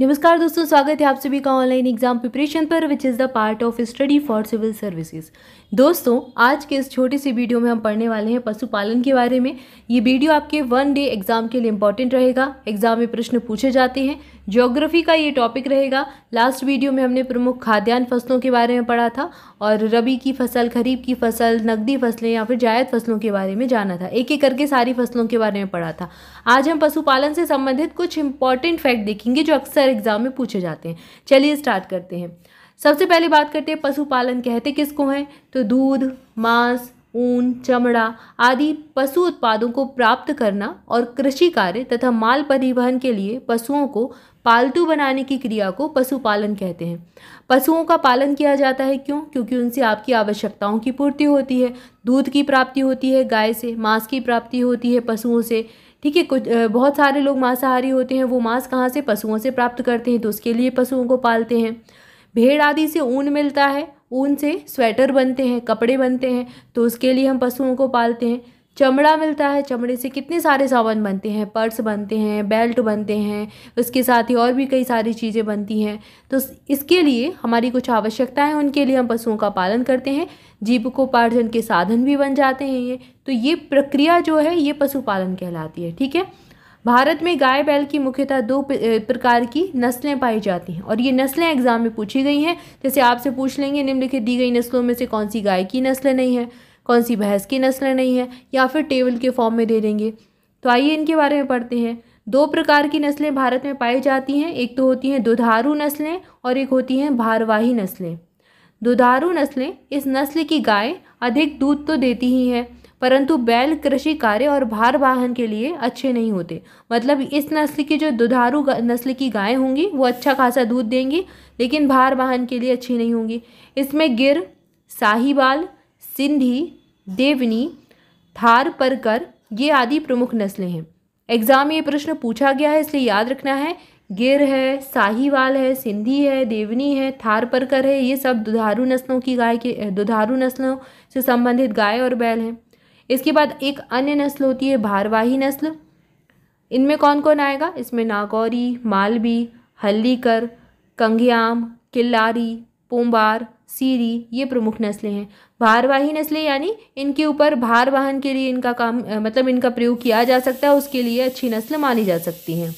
नमस्कार दोस्तों स्वागत है आप सभी का ऑनलाइन एग्जाम प्रिपरेशन पर which is the part of study for civil services दोस्तों आज के इस छोटे से वीडियो में हम पढ़ने वाले हैं पशुपालन के बारे में ये वीडियो आपके वन डे एग्जाम के लिए इंपॉर्टेंट रहेगा एग्जाम में प्रश्न पूछे जाते हैं ज्योग्राफी का ये टॉपिक रहेगा लास्ट वीडियो में हमने प्रमुख खाद्यान्न फसलों के बारे में पढ़ा था और रबी की फसल खरीफ की फसल नकदी फसलें या फिर जायद फसलों के बारे में जाना था एक एक करके सारी फसलों के बारे में पढ़ा था आज हम पशुपालन से संबंधित कुछ इंपॉर्टेंट फैक्ट देखेंगे जो अक्सर एग्जाम में पूछे जाते हैं चलिए स्टार्ट करते हैं सबसे पहले बात करते हैं पशुपालन कहते किसको हैं तो दूध मांस ऊन चमड़ा आदि पशु उत्पादों को प्राप्त करना और कृषि कार्य तथा माल परिवहन के लिए पशुओं को पालतू बनाने की क्रिया को पशुपालन कहते हैं पशुओं का पालन किया जाता है क्यों क्योंकि उनसे आपकी आवश्यकताओं की पूर्ति होती है दूध की प्राप्ति होती है गाय से मांस की प्राप्ति होती है पशुओं से ठीक है कुछ बहुत सारे लोग मांसाहारी होते हैं वो मांस कहाँ से पशुओं से प्राप्त करते हैं तो उसके लिए पशुओं को पालते हैं भेड़ आदि से ऊन मिलता है ऊन से स्वेटर बनते हैं कपड़े बनते हैं तो उसके लिए हम पशुओं को पालते हैं चमड़ा मिलता है चमड़े से कितने सारे सामान बनते हैं पर्स बनते हैं बेल्ट बनते हैं उसके साथ ही और भी कई सारी चीज़ें बनती हैं तो इसके लिए हमारी कुछ आवश्यकताएं उनके लिए हम पशुओं का पालन करते हैं जीविकोपार्जन के साधन भी बन जाते हैं ये तो ये प्रक्रिया जो है ये पशुपालन कहलाती है ठीक है भारत में गाय बैल की मुख्यतः दो प्रकार की नस्लें पाई जाती हैं और ये नस्लें एग्जाम में पूछी गई हैं जैसे आपसे पूछ लेंगे निम्नलिखित दी गई नस्लों में से कौन सी गाय की नस्लें नहीं है कौन सी भैंस की नस्लें नहीं है या फिर टेबल के फॉर्म में दे देंगे तो आइए इनके बारे में पढ़ते हैं दो प्रकार की नस्लें भारत में पाई जाती हैं एक तो होती हैं दुधारू नस्लें और एक होती हैं भारवाही नस्लें दुधारू नस्लें इस नस्ल की गाय अधिक दूध तो देती ही हैं परंतु बैल कृषि कार्य और भार वाहन के लिए अच्छे नहीं होते मतलब इस नस्ल की जो दुधारू नस्ल की गायें होंगी वो अच्छा खासा दूध देंगी लेकिन भार वाहन के लिए अच्छी नहीं होंगी इसमें गिर साहिबाल सिंधी देवनी थार परकर ये आदि प्रमुख नस्लें हैं एग्जाम में ये प्रश्न पूछा गया है इसलिए याद रखना है गिर है साहीवाल है सिंधी है देवनी है थार परकर है ये सब दुधारू नस्लों की गाय के दुधारू नस्लों से संबंधित गाय और बैल हैं इसके बाद एक अन्य नस्ल होती है भारवाही नस्ल इनमें कौन कौन आएगा इसमें नागौरी मालवी हल्लीकर कंघियाम किल्लारी पोम्बार सीरी ये प्रमुख नस्लें हैं भारवाही नस्लें यानी इनके ऊपर भार वाहन के लिए इनका काम मतलब इनका प्रयोग किया जा सकता है उसके लिए अच्छी नस्ल मानी जा सकती हैं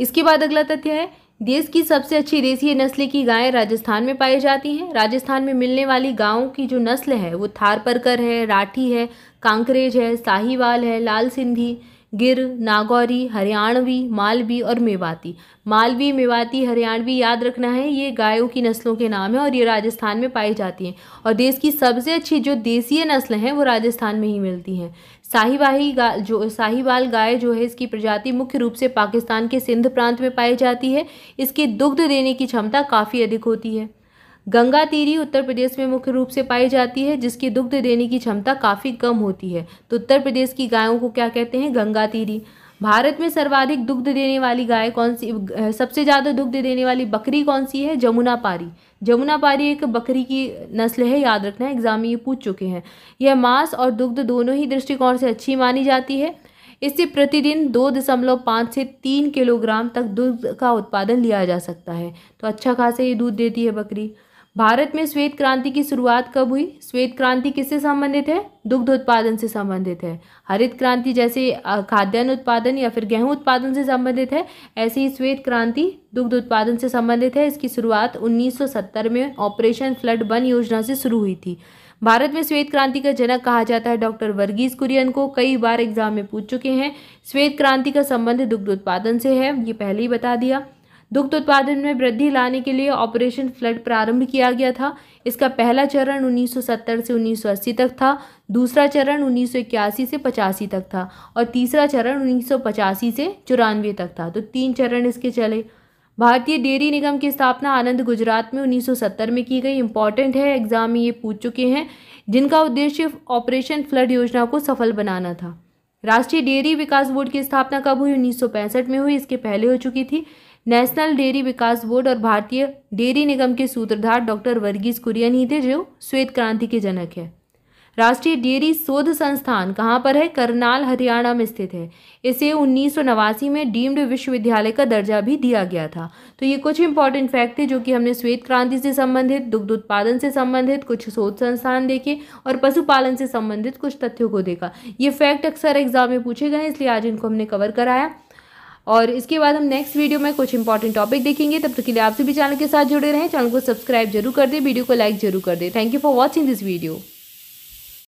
इसके बाद अगला तथ्य है देश की सबसे अच्छी देसी नस्ल की गायें राजस्थान में पाई जाती हैं राजस्थान में मिलने वाली गायों की जो नस्ल है वो थार परकर है राठी है कांकरेज है साहीवाल है लाल सिंधी गिर नागौरी हरियाणवी मालवी और मेवाती मालवी मेवाती हरियाणवी याद रखना है ये गायों की नस्लों के नाम है और ये राजस्थान में पाई जाती हैं और देश की सबसे अच्छी जो देसीय नस्ल हैं वो राजस्थान में ही मिलती हैं साहिवाही गा जो साहिवाल गाय जो है इसकी प्रजाति मुख्य रूप से पाकिस्तान के सिंध प्रांत में पाई जाती है इसकी दुग्ध देने की क्षमता काफ़ी अधिक होती है गंगा तीरी उत्तर प्रदेश में मुख्य रूप से पाई जाती है जिसकी दुग्ध देने की क्षमता काफ़ी कम होती है तो उत्तर प्रदेश की गायों को क्या कहते हैं गंगा तीरी भारत में सर्वाधिक दुग्ध देने वाली गाय कौन सी सबसे ज़्यादा दुग्ध देने वाली बकरी कौन सी है जमुना पारी जमुना पारी एक बकरी की नस्ल है याद रखना है एग्जाम में ये पूछ चुके हैं यह मांस और दुग्ध दोनों ही दृष्टिकोण से अच्छी मानी जाती है इससे प्रतिदिन दो दशमलव पाँच से तीन किलोग्राम तक दुग्ध का उत्पादन लिया जा सकता है तो अच्छा खासा ये दूध देती है बकरी भारत में श्वेत क्रांति की शुरुआत कब हुई श्वेत क्रांति किससे संबंधित है दुग्ध उत्पादन से संबंधित है हरित क्रांति जैसे खाद्यान्न उत्पादन या फिर गेहूं उत्पादन से संबंधित है ऐसे ही श्वेत क्रांति दुग्ध उत्पादन से संबंधित है इसकी शुरुआत 1970 में ऑपरेशन फ्लड वन योजना से शुरू हुई थी भारत में श्वेत क्रांति का जनक कहा जाता है डॉक्टर वर्गीज कुरियन को कई बार एग्जाम में पूछ चुके हैं श्वेत क्रांति का संबंध दुग्ध उत्पादन से है ये पहले ही बता दिया दुग्ध उत्पादन में वृद्धि लाने के लिए ऑपरेशन फ्लड प्रारंभ किया गया था इसका पहला चरण 1970 से 1980 तक था दूसरा चरण 1981 से पचासी तक था और तीसरा चरण 1985 से चौरानवे तक था तो तीन चरण इसके चले भारतीय डेयरी निगम की स्थापना आनंद गुजरात में 1970 में की गई इंपॉर्टेंट है एग्जाम में ये पूछ चुके हैं जिनका उद्देश्य ऑपरेशन फ्लड योजना को सफल बनाना था राष्ट्रीय डेयरी विकास बोर्ड की स्थापना कब हुई 1965 में हुई इसके पहले हो चुकी थी नेशनल डेयरी विकास बोर्ड और भारतीय डेयरी निगम के सूत्रधार डॉक्टर वर्गीज कुरियन ही थे जो श्वेत क्रांति के जनक है राष्ट्रीय डेयरी शोध संस्थान कहाँ पर है करनाल हरियाणा में स्थित है इसे उन्नीस में डीम्ड विश्वविद्यालय का दर्जा भी दिया गया था तो ये कुछ इंपॉर्टेंट फैक्ट थे जो कि हमने श्वेत क्रांति से संबंधित दुग्ध उत्पादन से संबंधित कुछ शोध संस्थान देखे और पशुपालन से संबंधित कुछ तथ्यों को देखा ये फैक्ट अक्सर एग्जाम में पूछे गए इसलिए आज इनको हमने कवर कराया और इसके बाद हम नेक्स्ट वीडियो में कुछ इंपॉर्टेंट टॉपिक देखेंगे तब तक के लिए आप सभी चैनल के साथ जुड़े रहें चैनल को सब्सक्राइब जरूर कर दें वीडियो को लाइक जरूर कर दें thank you for watching this video